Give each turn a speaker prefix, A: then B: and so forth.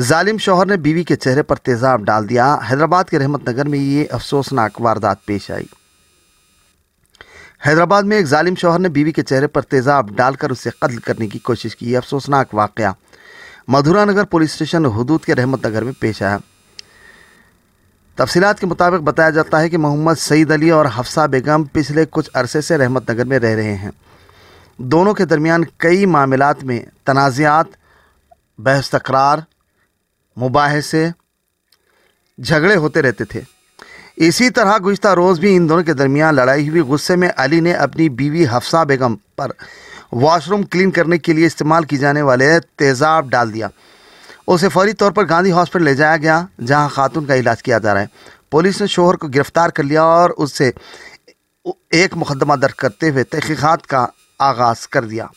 A: जालिम शोहर ने बीवी के चेहरे पर तेजाब डाल दिया हैदराबाद के रहमत नगर में ये अफसोसनाक वारदात पेश आई हैदराबाद में एक जालिम शोहर ने बीवी के चेहरे पर तेजाब डालकर उसे कत्ल करने की कोशिश की अफसोसनाक वाक़ मधुरा नगर पुलिस स्टेशन हदूद के रहमत नगर में पेश आया तफसीत के मुताबिक बताया जाता है कि मोहम्मद सईद अली और हफ्सा बेगम पिछले कुछ अरसे से रहमत नगर में रह रहे हैं दोनों के दरमियान कई मामलों में तनाज़ात बहस तकरार मुबासे झगड़े होते रहते थे इसी तरह गुज्तर रोज़ भी इन दोनों के दरमियान लड़ाई हुई गुस्से में अली ने अपनी बीवी हफ्सा बेगम पर वॉशरूम क्लीन करने के लिए इस्तेमाल की जाने वाले तेज़ाब डाल दिया उसे फौरी तौर पर गांधी हॉस्पिटल ले जाया गया जहां खातून का इलाज किया जा रहा है पुलिस ने शोहर को गिरफ्तार कर लिया और उससे एक मुकदमा दर्ज करते हुए तहकीक़ात का आगाज़ कर दिया